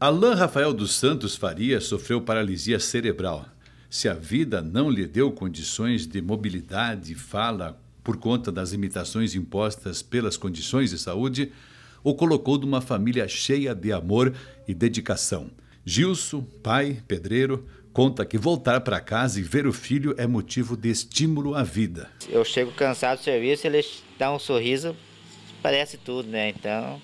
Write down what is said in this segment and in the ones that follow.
Alain Rafael dos Santos Faria sofreu paralisia cerebral. Se a vida não lhe deu condições de mobilidade e fala por conta das limitações impostas pelas condições de saúde, o colocou numa família cheia de amor e dedicação. Gilson, pai, pedreiro, conta que voltar para casa e ver o filho é motivo de estímulo à vida. Eu chego cansado do serviço, ele dá um sorriso, parece tudo, né? Então,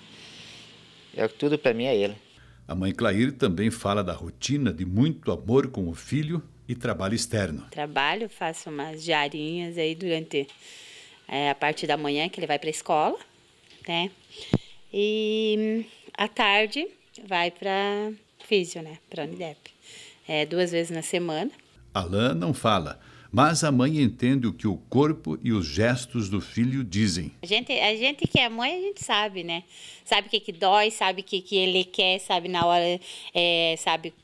é tudo para mim é ele. A mãe Clair também fala da rotina de muito amor com o filho e trabalho externo. Trabalho, faço umas diarinhas aí durante é, a parte da manhã que ele vai para a escola, né? E hum, à tarde vai para físio, né? Para Unidep. É, duas vezes na semana. Alain não fala, mas a mãe entende o que o corpo e os gestos do filho dizem. A gente, a gente que é mãe, a gente sabe, né? Sabe o que, que dói, sabe o que, que ele quer, sabe na hora, é, sabe,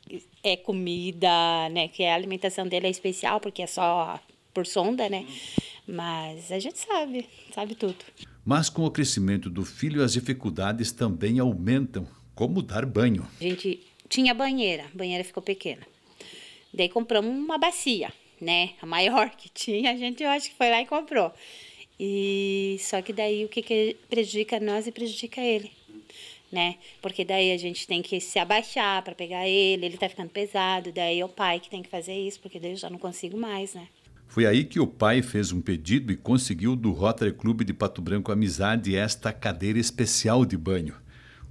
é comida, né? Que a alimentação dele é especial, porque é só por sonda, né? Mas a gente sabe, sabe tudo. Mas com o crescimento do filho, as dificuldades também aumentam, como dar banho. A gente tinha banheira, a banheira ficou pequena. Daí compramos uma bacia né? A maior que tinha, a gente eu acho que foi lá e comprou. E só que daí o que, que prejudica nós e prejudica ele, né? Porque daí a gente tem que se abaixar para pegar ele, ele tá ficando pesado, daí é o pai que tem que fazer isso, porque daí eu já não consigo mais, né? Foi aí que o pai fez um pedido e conseguiu do Rotary Clube de Pato Branco Amizade esta cadeira especial de banho.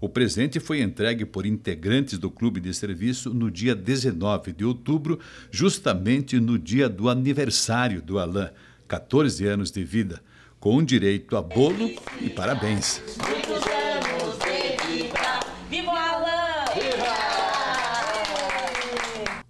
O presente foi entregue por integrantes do clube de serviço no dia 19 de outubro, justamente no dia do aniversário do Alain, 14 anos de vida, com direito a bolo e parabéns.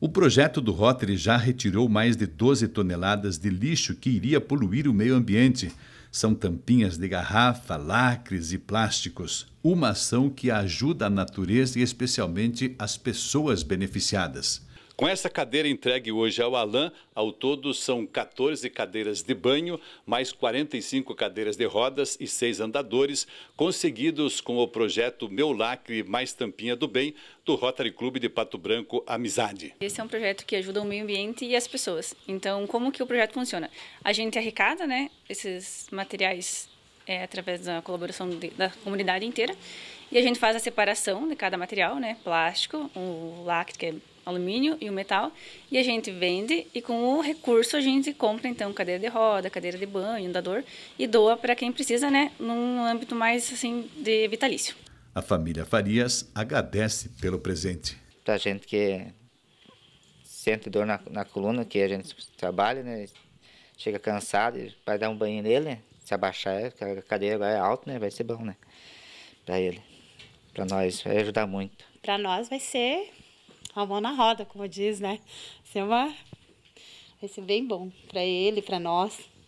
O projeto do Rotary já retirou mais de 12 toneladas de lixo que iria poluir o meio ambiente. São tampinhas de garrafa, lacres e plásticos, uma ação que ajuda a natureza e especialmente as pessoas beneficiadas. Com essa cadeira entregue hoje ao Alain, ao todo são 14 cadeiras de banho, mais 45 cadeiras de rodas e 6 andadores, conseguidos com o projeto Meu Lacre Mais Tampinha do Bem, do Rotary Clube de Pato Branco Amizade. Esse é um projeto que ajuda o meio ambiente e as pessoas. Então, como que o projeto funciona? A gente arrecada né, esses materiais é, através da colaboração de, da comunidade inteira. E a gente faz a separação de cada material, né? Plástico, o lácteo, que é alumínio e o metal. E a gente vende e com o recurso a gente compra, então, cadeira de roda, cadeira de banho, andador e doa para quem precisa, né? Num âmbito mais, assim, de vitalício. A família Farias agradece pelo presente. Para a gente que sente dor na, na coluna, que a gente trabalha, né? Chega cansado, vai dar um banho nele, se abaixar, a cadeia agora é alta, né? Vai ser bom, né? Pra ele. Pra nós, vai ajudar muito. Pra nós vai ser a mão na roda, como diz, né? Vai ser uma... Vai ser bem bom pra ele, pra nós.